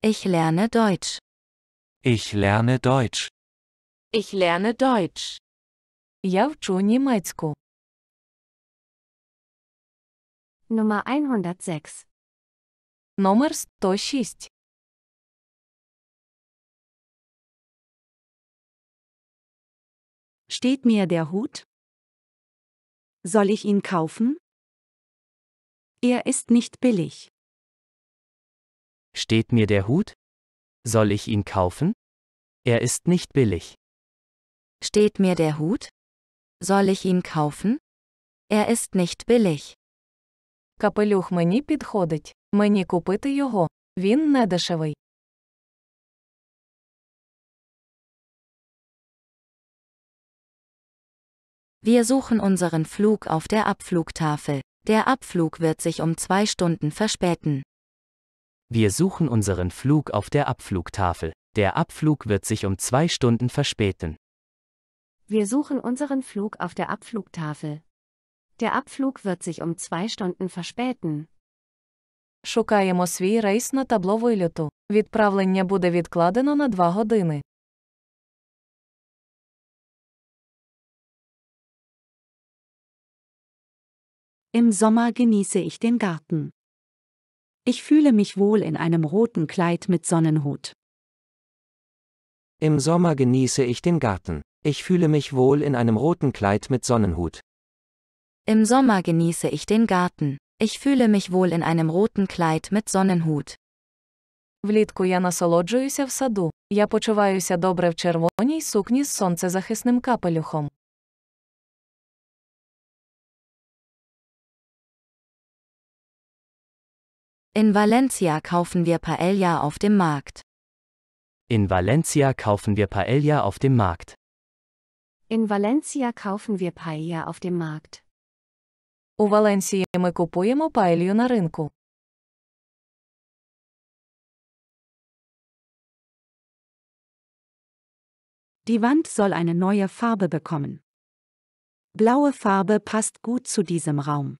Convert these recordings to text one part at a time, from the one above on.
Ich lerne Deutsch. Ich lerne Deutsch. Ich lerne Deutsch. Я вчу німецьку. Nummer 106. Номер 106. Steht mir der Hut? Soll ich ihn kaufen? Er ist nicht billig. Steht mir der Hut? Soll ich ihn kaufen? Er ist nicht billig. Steht mir der Hut? Soll ich ihn kaufen? Er ist nicht billig. Капелюх мені підходить. Мені купити його. Він не дешевий. Wir suchen unseren Flug auf der Abflugtafel. Der Abflug wird sich um zwei Stunden verspäten. Wir suchen unseren Flug auf der Abflugtafel. Der Abflug wird sich um zwei Stunden verspäten. Wir suchen unseren Flug auf der Abflugtafel. Der Abflug wird sich um zwei Stunden verspäten. Шукаємо свій рейс на табло вильоту. Відправлення буде відкладено на два години. Im Sommer genieße ich den Garten. Ich fühle mich wohl in einem roten Kleid mit Sonnenhut. Im Sommer genieße ich den Garten. Ich fühle mich wohl in einem roten Kleid mit Sonnenhut. Im Sommer genieße ich den Garten. Ich fühle mich wohl in einem roten Kleid mit Sonnenhut. Влітку я насолоджуюся в саду. Я почуваюся добре в червоній сукні з сонцезахисним капелюхом. In Valencia kaufen wir Paella auf dem Markt. In Valencia kaufen wir Paella auf dem Markt. In Valencia kaufen wir Paella auf dem Markt. У Валенсії ми купуємо паелью на ринку. Die Wand soll eine neue Farbe bekommen. Blaue Farbe passt gut zu diesem Raum.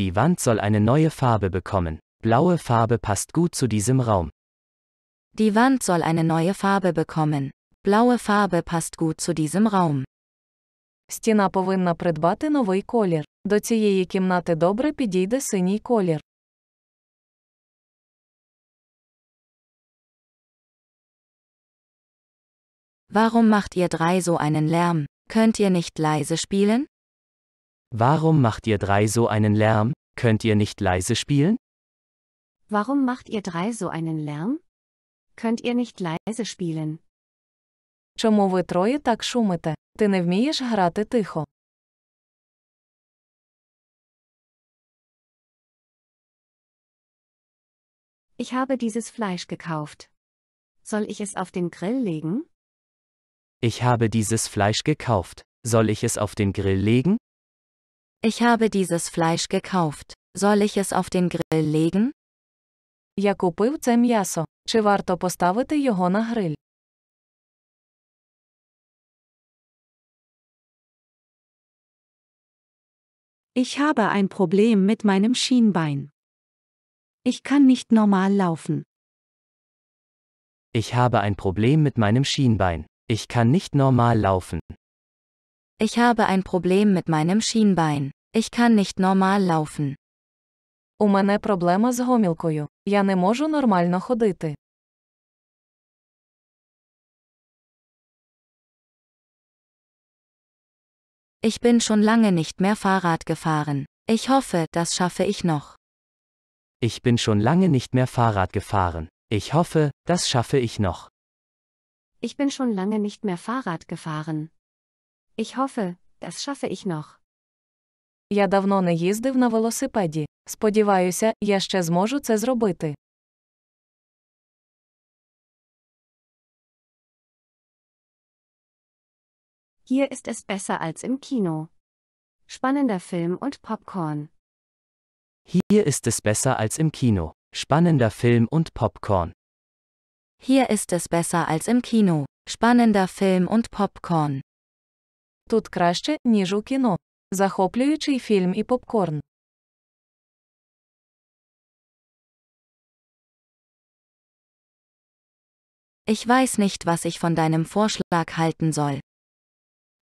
Die Wand soll eine neue Farbe bekommen. Blaue Farbe passt gut zu diesem Raum. Die Wand soll eine neue Farbe bekommen. Blaue Farbe passt gut zu diesem Raum. Стіна повинна придбати новий колір. До цієї кімнати добре підійде синій колір. Warum macht ihr drei so einen Lärm? Könnt ihr nicht leise spielen? Warum macht ihr drei so einen Lärm? Könnt ihr nicht leise spielen? Warum macht ihr drei so einen Lärm? Könnt ihr nicht leise spielen? Чому ви троє так шумите? Ти не вмієш грати тихо. Ich habe dieses Fleisch gekauft. Soll ich es auf den Grill legen? Ich habe dieses Fleisch gekauft. Soll ich es auf den Grill legen? Ich habe dieses Fleisch gekauft. Soll ich es auf den Grill legen? Я купив це м'ясо. Чи варто поставити його на гриль? Ich habe ein Problem mit meinem Schienbein. Ich kann nicht normal laufen. Ich habe ein Problem mit meinem Schienbein. Ich kann nicht normal laufen. Ich habe ein Problem mit meinem Schienbein. Ich kann nicht normal laufen. У мене проблема з гомілкою. Я не можу нормально ходити. Ich bin schon lange nicht mehr Fahrrad gefahren. Ich hoffe, das schaffe ich noch. Ich bin schon lange nicht mehr Fahrrad gefahren. Ich hoffe, das schaffe ich noch. Ich bin schon lange nicht mehr Fahrrad gefahren. Ich hoffe, das schaffe ich noch. Я давно не їздив на велосипеді. Сподіваюся, я ще зможу це зробити. Hier ist es besser als im Kino. Spannender Film und Popcorn. Hier ist es besser als im Kino. Spannender Film und Popcorn. Hier ist es besser als im Kino. Spannender Film und Popcorn. Тут краще, ніж у кіно. Захоплюючий фільм і попкорн. Ich weiß nicht, was ich von deinem Vorschlag halten soll.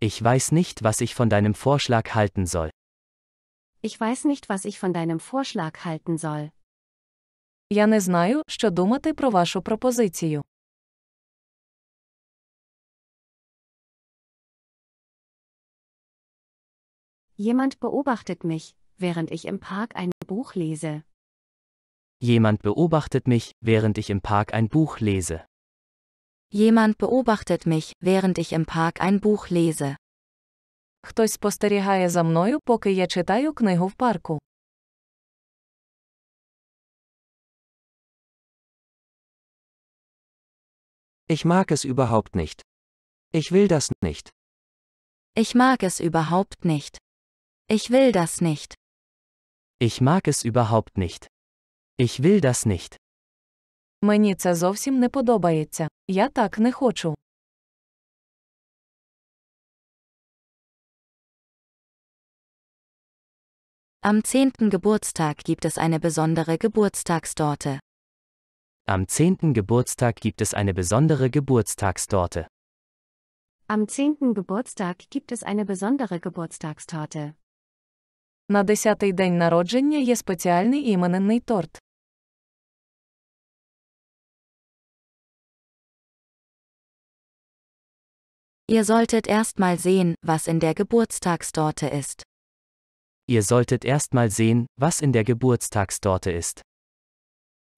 Ich weiß nicht, was ich von deinem Vorschlag halten soll. Ich weiß nicht, was ich von deinem Vorschlag halten soll. Я не знаю, що думати про вашу пропозицію. Jemand beobachtet mich, während ich im Park ein Buch lese. Jemand beobachtet mich, während ich im Park ein Buch lese. Jemand beobachtet mich, während ich im Park ein Buch lese. Хтось спостерігає за мною, поки я читаю книгу в парку. Ich mag es überhaupt nicht. Ich will das nicht. Ich mag es überhaupt nicht. Ich will das nicht. Ich mag es überhaupt nicht. Ich will das nicht. Мені це зовсім не подобається. Я так не хочу. Am 10. Geburtstag gibt es eine besondere Geburtstagstorte. Am 10. Geburtstag gibt es eine besondere Geburtstagstorte. Am 10. Geburtstag gibt es eine besondere Geburtstagstorte. На 10-й день народження є спеціальний іменинний торт. Ihr solltet erst mal sehen, was in der Geburtstagstorte ist. Ihr solltet erst mal sehen, was in der Geburtstagstorte ist.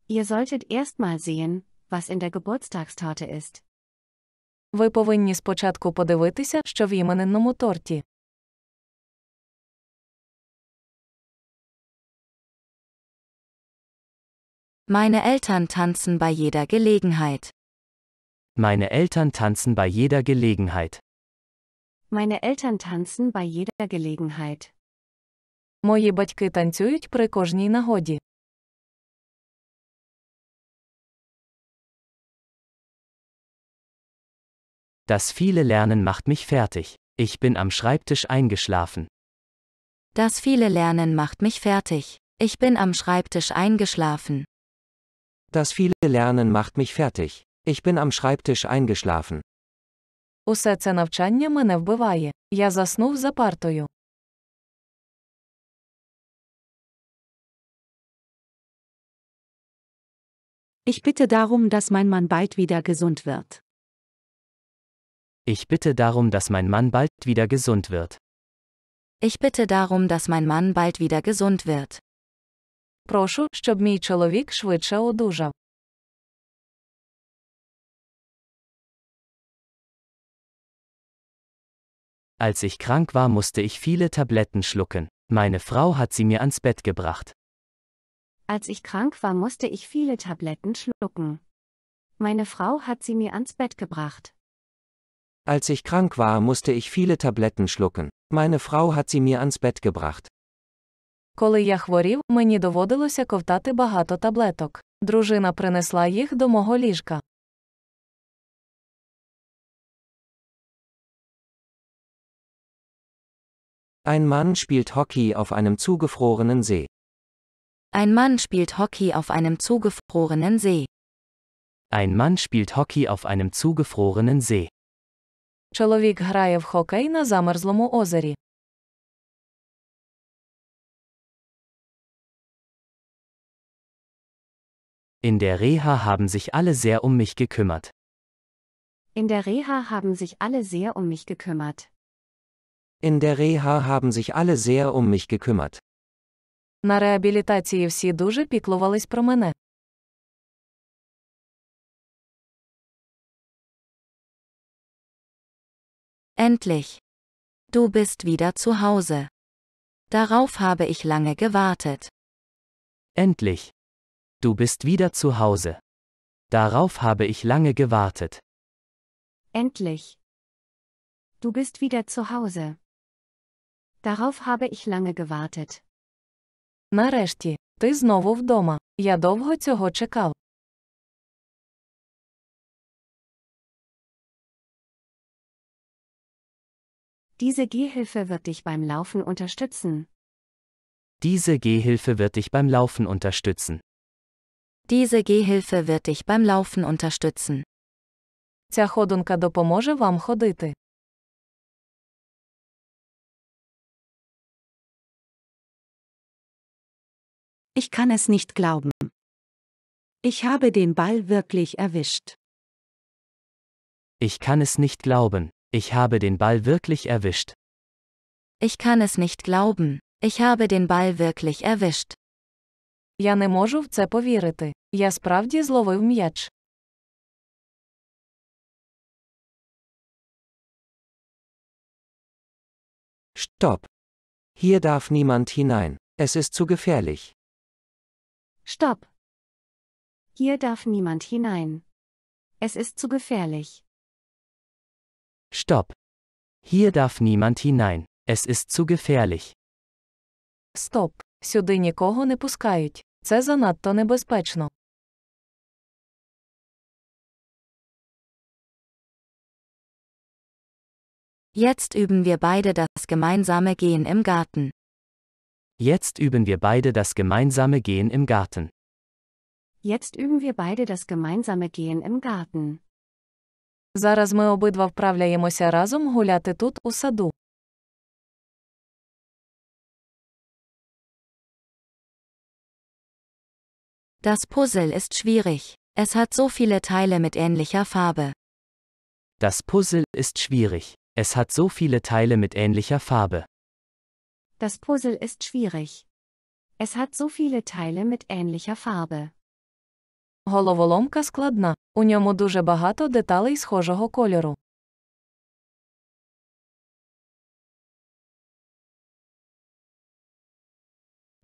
Ihr solltet erst mal sehen, was in der Geburtstagstorte ist. Ви повинні спочатку подивитися, що в іменинному торті. Meine Eltern tanzen bei jeder Gelegenheit. Meine Eltern tanzen bei jeder Gelegenheit. Meine Eltern tanzen bei jeder Gelegenheit. Мої батьки танцюють при кожній нагоді. Das viele Lernen macht mich fertig. Ich bin am Schreibtisch eingeschlafen. Das viele Lernen macht mich fertig. Ich bin am Schreibtisch eingeschlafen. Das viele Lernen macht mich fertig. Ich bin am Schreibtisch eingeschlafen. Усе це навчання мене вбиває. Я заснув за партою. Ich bitte darum, dass mein Mann bald wieder gesund wird. Ich bitte darum, dass mein Mann bald wieder gesund wird. Ich bitte darum, dass mein Mann bald wieder gesund wird. Прошу, щоб мій чоловік швидше одужав. Als ich krank war, musste ich viele Tabletten schlucken. Meine Frau hat sie mir ans Bett gebracht. Als ich krank war, musste ich viele Tabletten schlucken. Meine Frau hat sie mir ans Bett gebracht. Als ich krank war, musste ich viele Tabletten schlucken. Meine Frau hat sie mir ans Bett gebracht. Коли я хворів, мені доводилося ковтати багато таблеток. Дружина принесла їх до мого ліжка. Ein Mann spielt Hockey auf einem zugefrorenen See. Ein Mann spielt Hockey auf einem zugefrorenen See. Ein Mann spielt Hockey auf einem zugefrorenen See. Чоловік грає в хокей на замерзлому озері. In der Reha haben sich alle sehr um mich gekümmert. In der Reha haben sich alle sehr um mich gekümmert. In der Reha haben sich alle sehr um mich gekümmert. На реабілітації всі дуже піклувались про мене. Endlich. Du bist wieder zu Hause. Darauf habe ich lange gewartet. Endlich. Du bist wieder zu Hause. Darauf habe ich lange gewartet. Endlich. Du bist wieder zu Hause. Darauf habe ich lange gewartet. Нарешті, ти знову вдома. Я довго цього чекав. Diese Gehhilfe wird dich beim Laufen unterstützen. Diese Gehhilfe wird dich beim Laufen unterstützen. Diese Gehhilfe wird dich beim Laufen unterstützen. Ця ходунка допоможе вам ходити. Ich kann es nicht glauben. Ich habe den Ball wirklich erwischt. Ich kann es nicht glauben. Ich habe den Ball wirklich erwischt. Ich kann es nicht glauben. Ich habe den Ball wirklich erwischt. Я не можу в це повірити. Я справді зловив м'яч. Stopp. Hier darf niemand hinein. Es ist zu gefährlich. Stopp. Hier darf niemand hinein. Es ist zu gefährlich. Stopp. Hier darf niemand hinein. Es ist zu gefährlich. Стоп. Сюди нікого не пускають. Це занадто небезпечно. Jetzt üben wir beide das gemeinsame Gehen im Garten. Jetzt üben wir beide das gemeinsame Gehen im Garten. Jetzt üben wir beide das gemeinsame Gehen im Garten. Зараз ми обидва вправляємося разом гуляти тут у саду. Das Puzzle ist schwierig. Es hat so viele Teile mit ähnlicher Farbe. Das Puzzle ist schwierig. Es hat so viele Teile mit ähnlicher Farbe. Das Puzzle ist schwierig. Es hat so viele Teile mit ähnlicher Farbe. Головоломка складна. У ньому дуже багато деталей схожого кольору.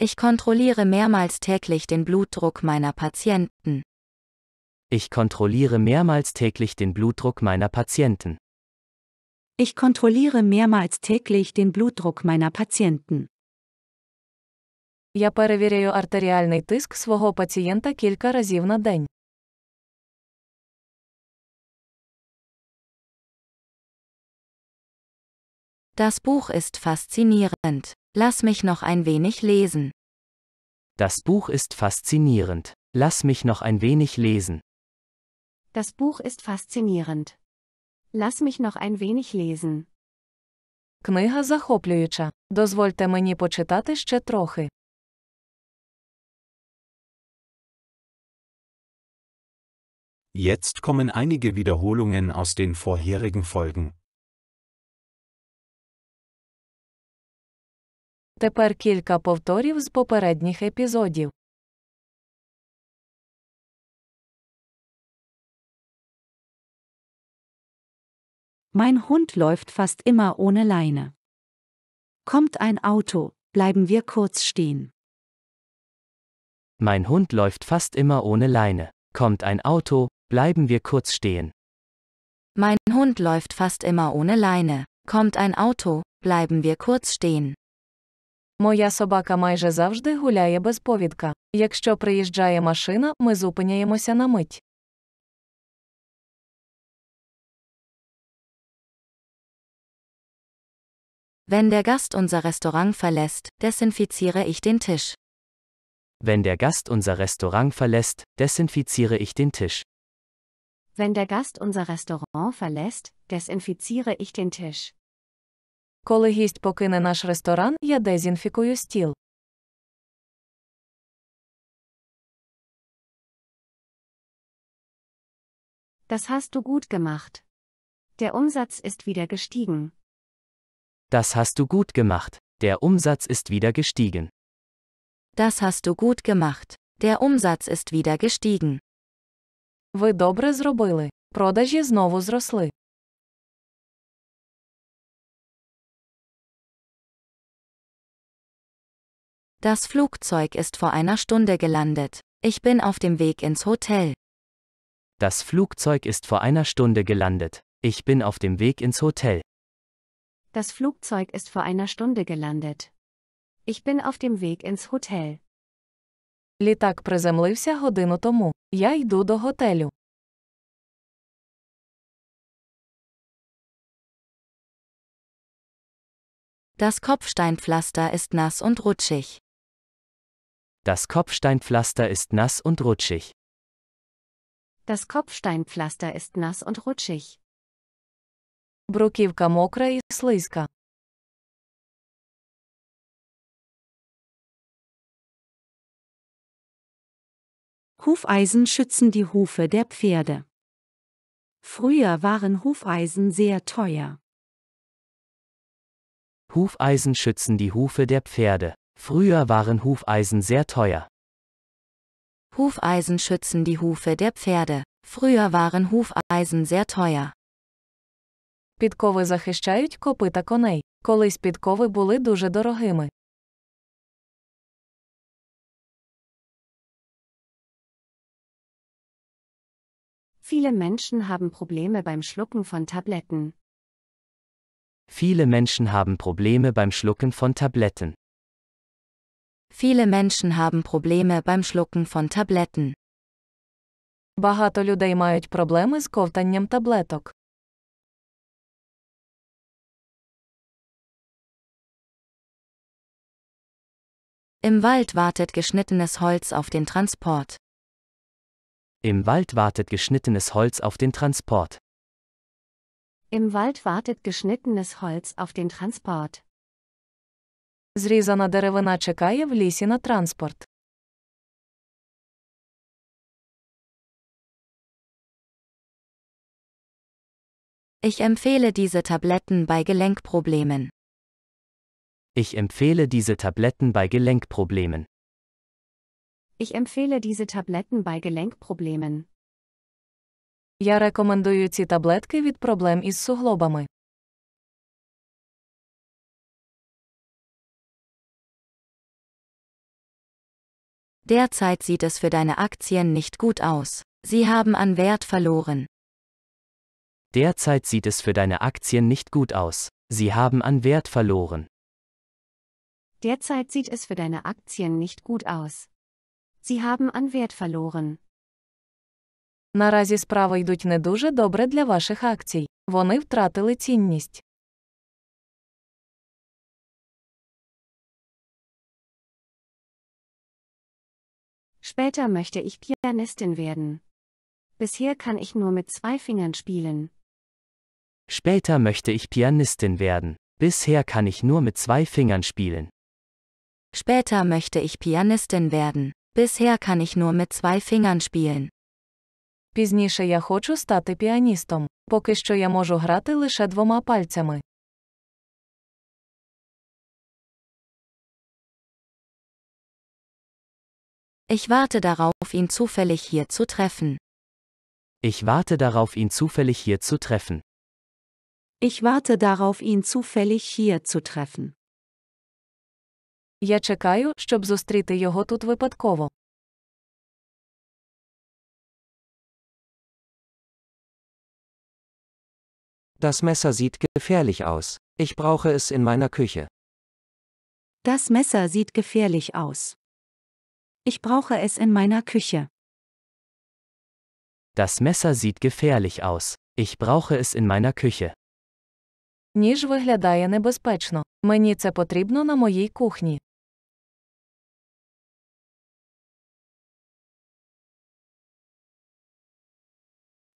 Ich kontrolliere mehrmals täglich den Blutdruck meiner Patienten. Ich kontrolliere mehrmals täglich den Blutdruck meiner Patienten. Ich kontrolliere mehrmals täglich den Blutdruck meiner Patienten. Я перевіряю артеріальний тиск свого пацієнта кілька разів на день. Das Buch ist faszinierend. Lass mich noch ein wenig lesen. Das Buch ist faszinierend. Lass mich noch ein wenig lesen. Das Buch ist faszinierend. Lass mich noch ein wenig lesen. Книга захоплююча. Дозвольте мені почитати ще трохи. Jetzt kommen einige Wiederholungen aus den vorherigen Folgen. Тепер кілька повторів з попередніх епізодів. Mein Hund läuft fast immer ohne Leine. Kommt ein Auto, bleiben wir kurz stehen. Mein Hund läuft fast immer ohne Leine. Kommt ein Auto, bleiben wir kurz stehen. Mein Hund läuft fast immer ohne Leine. Kommt ein Auto, bleiben wir kurz stehen. Моя собака майже завжди гуляє без повідка. Якщо приїжджає машина, ми зупиняємося на мить. Wenn der Gast unser Restaurant verlässt, desinfiziere ich den Tisch. Wenn der Gast unser Restaurant verlässt, desinfiziere ich den Tisch. Wenn der Gast unser Restaurant verlässt, desinfiziere ich den Tisch. Коли гість покине наш ресторан, я дезінфікую стіл. Das hast du gut gemacht. Der Umsatz ist wieder gestiegen. Das hast du gut gemacht. Der Umsatz ist wieder gestiegen. Das hast du gut gemacht. Der Umsatz ist wieder gestiegen. Ви добре зробили. Продажі знову зросли. Das Flugzeug ist vor einer Stunde gelandet. Ich bin auf dem Weg ins Hotel. Das Flugzeug ist vor einer Stunde gelandet. Ich bin auf dem Weg ins Hotel. Das Flugzeug ist vor einer Stunde gelandet. Ich bin auf dem Weg ins Hotel. Літак приземлився годину тому. Я йду до готелю. Das Kopfsteinpflaster ist nass und rutschig. Das Kopfsteinpflaster ist nass und rutschig. Das Kopfsteinpflaster ist nass und rutschig. Бруківка мокра і слизька. Hufeisen schützen die Hufe der Pferde. Früher waren Hufeisen sehr teuer. Hufeisen schützen die Hufe der Pferde. Früher waren Hufeisen sehr teuer. Hufeisen schützen die Hufe der Pferde. Früher waren Hufeisen sehr teuer. Підкови захищають копита коней. Колись підкови були дуже дорогими. Viele Menschen haben Probleme beim Schlucken von Tabletten. Viele Menschen haben Probleme beim Schlucken von Tabletten. Viele Menschen haben Probleme beim Schlucken von Tabletten. Багато людей мають проблеми з ковтанням таблеток. Im Wald wartet geschnittenes Holz auf den Transport. Im Wald wartet geschnittenes Holz auf den Transport. Im Wald wartet geschnittenes Holz auf den Transport. Зрізана деревина чекає в лісі на транспорт. Ich empfehle diese Tabletten bei Gelenkproblemen. Ich empfehle diese Tabletten bei Gelenkproblemen. Ich empfehle diese Tabletten bei Gelenkproblemen. Я рекомендую ці таблетки від проблем із суглобами. Derzeit sieht es für deine Aktien nicht gut aus. Sie haben an Wert verloren. Derzeit sieht es für deine Aktien nicht gut aus. Sie haben an Wert verloren. Derzeit sieht es für deine Aktien nicht gut aus. Sie haben an Wert verloren. Наразі справи йдуть не дуже добре для ваших акцій. Вони втратили цінність. Später möchte ich Pianistin werden. Bisher kann ich nur mit zwei Fingern spielen. Später möchte ich Pianistin werden. Bisher kann ich nur mit zwei Fingern spielen. Später möchte ich Pianistin werden. Bisher kann ich nur mit zwei Fingern spielen. Пізніше я хочу стати піаністом. Поки що я можу грати лише двома пальцями. Ich warte darauf, ihn zufällig hier zu treffen. Ich warte darauf, ihn zufällig hier zu treffen. Ich warte darauf, ihn zufällig hier zu treffen. Я чекаю, щоб зустріти його тут випадково. Das Messer sieht gefährlich aus. Ich brauche es in meiner Küche. Das Messer sieht gefährlich aus. Ich brauche es in meiner Küche. Das Messer sieht gefährlich aus. Ich brauche es in meiner Küche. Ніж виглядає небезпечно. Мені це потрібно на моїй кухні.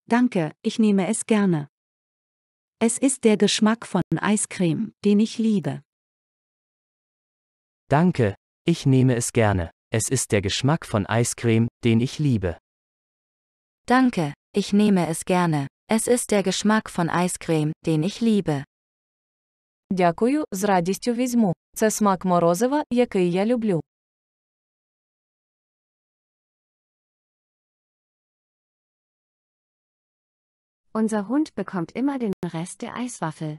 Danke, ich nehme es gerne. Es ist der Geschmack von Eiscreme, den ich liebe. Danke, ich nehme es gerne. Es ist der Geschmack von Eiscreme, den ich liebe. Danke, ich nehme es gerne. Es ist der Geschmack von Eiscreme, den ich liebe. Дякую, з радістю візьму. Це смак морозива, який я люблю. Unser Hund bekommt immer den Rest der Eiswaffel.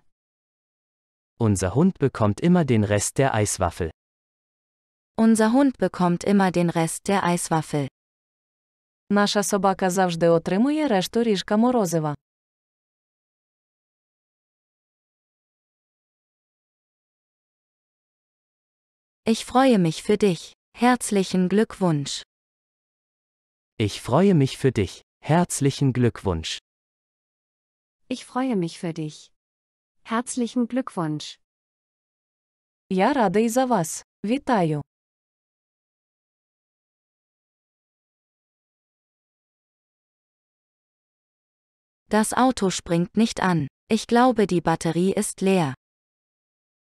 Unser Hund bekommt immer den Rest der Eiswaffel. Unser Hund bekommt immer den Rest der Eiswaffel. Наша собака завжди отримує решту ріжка морозива. Ich freue mich für dich. Herzlichen Glückwunsch. Ich freue mich für dich. Herzlichen Glückwunsch. Ich freue mich für dich. Herzlichen Glückwunsch. Я радий за вас. Вітаю. Das Auto springt nicht an. Ich glaube, die Batterie ist leer.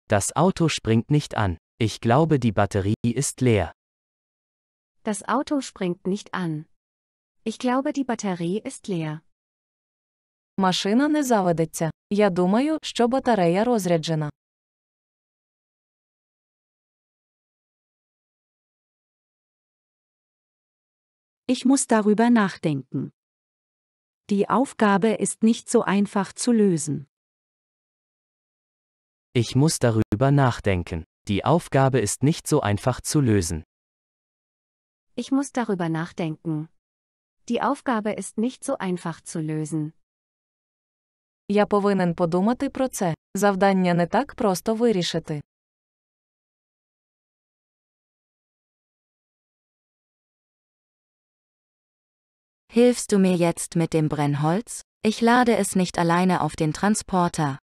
Das Auto springt nicht an. Ich glaube, die Batterie ist leer. Das Auto springt nicht an. Ich glaube, die Batterie ist leer. Машина не заведеться. Я думаю, що батарея розряджена. Ich muss darüber nachdenken. Die Aufgabe ist nicht so einfach zu lösen. Ich muss darüber nachdenken. Die Aufgabe ist nicht so einfach zu lösen. Ich muss darüber nachdenken. Die Aufgabe ist nicht so einfach zu lösen. Я повинен подумати про це. Завдання не так просто вирішити. Hilfst du mir jetzt mit dem Brennholz? Ich lade es nicht alleine auf den Transporter.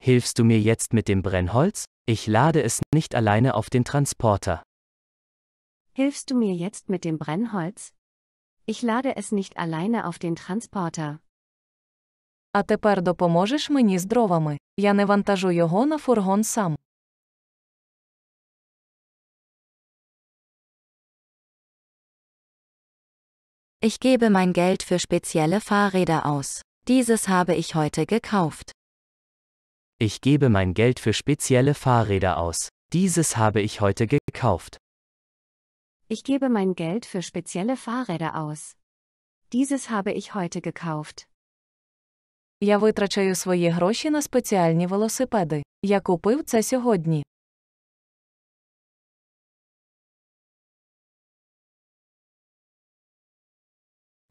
Hilfst du mir jetzt mit dem Brennholz? Ich lade es nicht alleine auf den Transporter. Hilfst du mir jetzt mit dem Brennholz? Ich lade es nicht alleine auf den Transporter. А тепер допоможеш мені з дровами. Я не вантажу його на фургон сам. Ich gebe mein Geld für spezielle Fahrräder aus. Dieses habe ich heute gekauft. Ich gebe mein Geld für spezielle Fahrräder aus. Dieses habe ich heute gekauft. Ich gebe mein Geld für spezielle Fahrräder aus. Dieses habe ich heute gekauft. Я витрачаю свої гроші на спеціальні велосипеди. Я купив це сьогодні.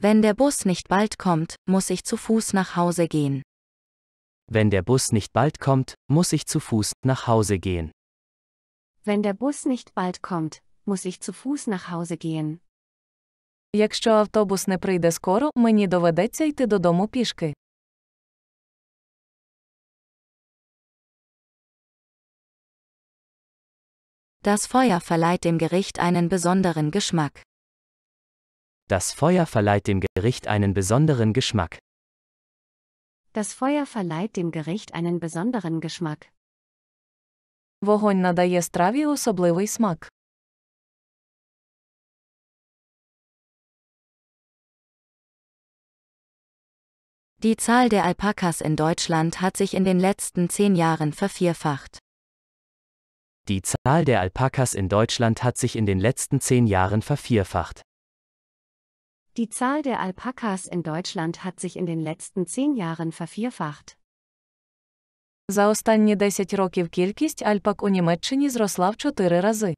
Wenn der Bus nicht bald kommt, muss ich zu Fuß nach Hause gehen. Wenn der Bus nicht bald kommt, muss ich zu Fuß nach Hause gehen. Wenn der Bus nicht bald kommt, muss ich zu Fuß nach Hause gehen. Якщо автобус не прийде скоро, мені доведеться йти додому пішки. Das Feuer verleiht dem Gericht einen besonderen Geschmack. Das Feuer verleiht dem Gericht einen besonderen Geschmack. Das Feuer verleiht dem Gericht einen besonderen Geschmack. Вогонь надає страві особливий смак. Die Zahl der Alpakas in Deutschland hat sich in den letzten zehn Jahren vervierfacht. Die Zahl der Alpakas in Deutschland hat sich in den letzten zehn Jahren vervierfacht. Die Zahl der Alpakas in Deutschland hat sich in den letzten zehn Jahren vervierfacht. За останні 10 років кількість альпак у Німеччині зросла в 4 рази.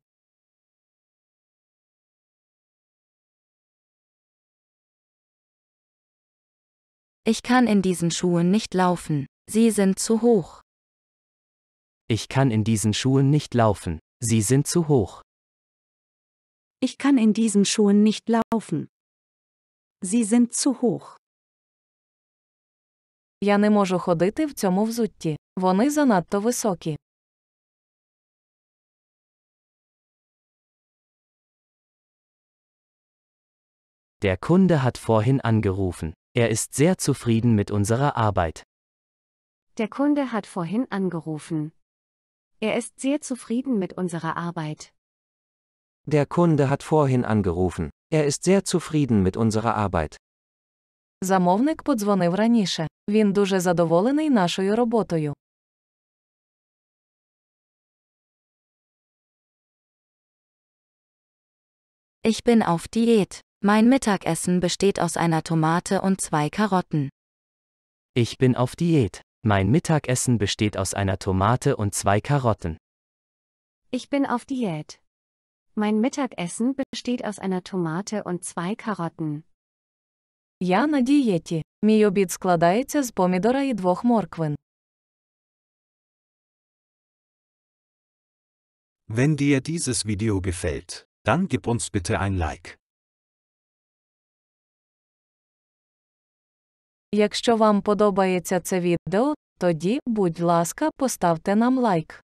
Ich kann in diesen Schuhen nicht laufen, sie sind zu hoch. Ich kann in diesen Schuhen nicht laufen, sie sind zu hoch. Ich kann in diesen Schuhen nicht laufen, Sie sind zu hoch. Я не можу ходити в цьому взутті. Вони занадто високі. Der Kunde hat vorhin angerufen. Er ist sehr zufrieden mit unserer Arbeit. Der Kunde hat vorhin angerufen. Er ist sehr zufrieden mit unserer Arbeit. Der Kunde hat vorhin angerufen. Er ist sehr zufrieden mit unserer Arbeit. Замовник подзвонив раніше. Він дуже задоволений нашою роботою. Ich bin auf Diät. Mein Mittagessen besteht aus einer Tomate und zwei Karotten. Ich bin auf Diät. Mein Mittagessen besteht aus einer Tomate und zwei Karotten. Ich bin auf Diät. Mein Mittagessen besteht aus einer Tomate und zwei Karotten. Я на дієті. Мій обід складається з помідора і двох морквин. Wenn dir dieses Video gefällt, dann gib uns bitte ein Like. Якщо вам подобається це відео, тоді, будь ласка, поставте нам лайк.